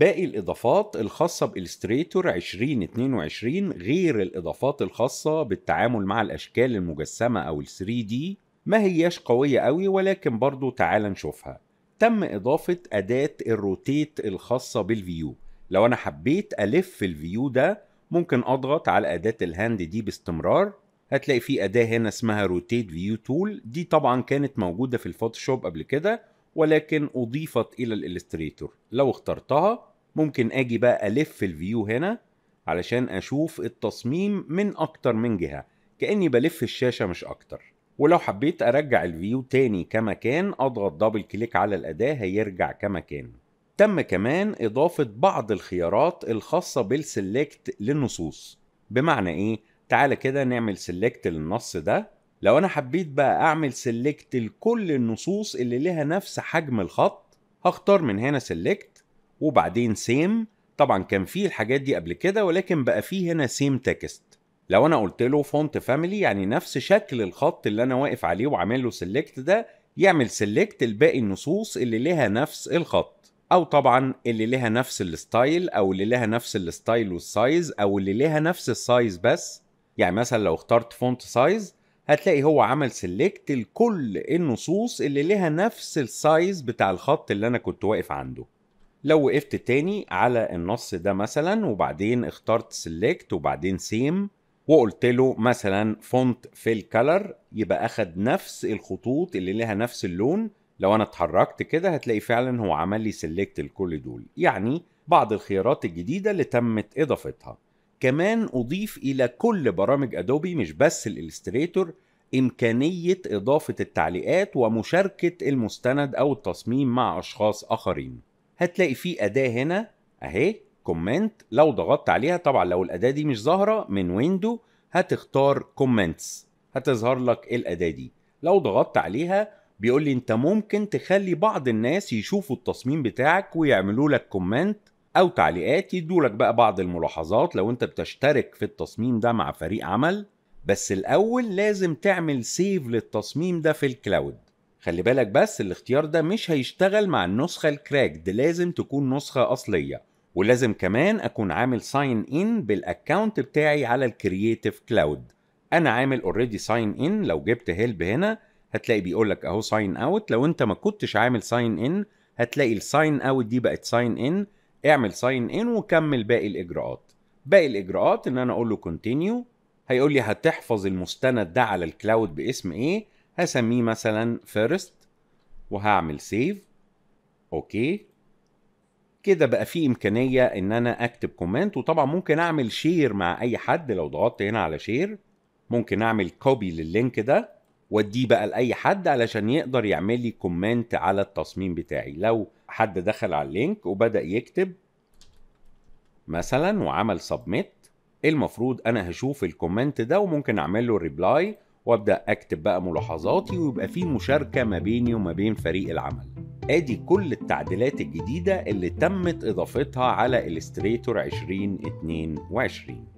باقي الإضافات الخاصة بإلستريتور 2022 غير الإضافات الخاصة بالتعامل مع الأشكال المجسمة أو ال 3 دي ما هياش قوية قوي ولكن برضو تعال نشوفها تم إضافة أداة الروتيت الخاصة بالفيو لو أنا حبيت ألف الفيو ده ممكن أضغط على أداة الهاند دي باستمرار هتلاقي في أداة هنا اسمها روتيت فيو تول دي طبعا كانت موجودة في الفوتوشوب قبل كده ولكن أضيفت إلى الإلستريتور لو اخترتها ممكن اجي بقى الف الفيو هنا علشان اشوف التصميم من اكتر من جهه كاني بلف الشاشه مش اكتر ولو حبيت ارجع الفيو تاني كما كان اضغط دبل كليك على الاداه هيرجع كما كان تم كمان اضافه بعض الخيارات الخاصه بالسلكت للنصوص بمعنى ايه تعالى كده نعمل سلكت للنص ده لو انا حبيت بقى اعمل سلكت لكل النصوص اللي لها نفس حجم الخط هختار من هنا سلكت وبعدين سيم طبعا كان فيه الحاجات دي قبل كده ولكن بقى فيه هنا سيم تكست لو انا قلت له فونت فاميلي يعني نفس شكل الخط اللي انا واقف عليه وعامل له سيلكت ده يعمل سيلكت لباقي النصوص اللي لها نفس الخط او طبعا اللي لها نفس الستايل او اللي لها نفس الستايل والسايز او اللي لها نفس السايز بس يعني مثلا لو اخترت فونت سايز هتلاقي هو عمل سيلكت لكل النصوص اللي لها نفس السايز بتاع الخط اللي انا كنت واقف عنده لو وقفت تاني على النص ده مثلا وبعدين اخترت سيلكت وبعدين سيم وقلت له مثلا فونت في الكلر يبقى اخد نفس الخطوط اللي لها نفس اللون لو انا اتحركت كده هتلاقي فعلا هو عمل لي سيلكت لكل دول يعني بعض الخيارات الجديدة اللي تمت اضافتها كمان اضيف الى كل برامج ادوبي مش بس الالستريتور امكانية اضافة التعليقات ومشاركة المستند او التصميم مع اشخاص اخرين هتلاقي في اداه هنا اهي كومنت لو ضغطت عليها طبعا لو الاداه دي مش ظاهره من ويندو هتختار كومنتس هتظهر لك الاداه دي لو ضغطت عليها بيقول لي انت ممكن تخلي بعض الناس يشوفوا التصميم بتاعك ويعملوا لك كومنت او تعليقات يدوا لك بقى بعض الملاحظات لو انت بتشترك في التصميم ده مع فريق عمل بس الاول لازم تعمل سيف للتصميم ده في الكلاود خلي بالك بس الاختيار ده مش هيشتغل مع النسخة الكراكد لازم تكون نسخة أصلية ولازم كمان أكون عامل ساين إن بالأكاونت بتاعي على الكرييتيف كلاود أنا عامل اوريدي ساين إن لو جبت هيلب هنا هتلاقي بيقول لك أهو ساين أوت لو أنت ما كنتش عامل ساين إن هتلاقي الساين أوت دي بقت ساين إن اعمل ساين إن وكمل باقي الإجراءات باقي الإجراءات إن أنا أقول له كونتينيو هيقول لي هتحفظ المستند ده على الكلاود باسم إيه هسميه مثلا first وهعمل سيف اوكي كده بقى في امكانيه ان انا اكتب كومنت وطبعا ممكن اعمل شير مع اي حد لو ضغطت هنا على شير ممكن اعمل كوبي لللينك ده واديه بقى لاي حد علشان يقدر يعمل لي كومنت على التصميم بتاعي لو حد دخل على اللينك وبدا يكتب مثلا وعمل سبميت المفروض انا هشوف الكومنت ده وممكن اعمل له ريبلاي وابدا اكتب بقى ملاحظاتي ويبقى في مشاركه ما بيني وما بين فريق العمل ادي كل التعديلات الجديده اللي تمت اضافتها على الستريتور 2022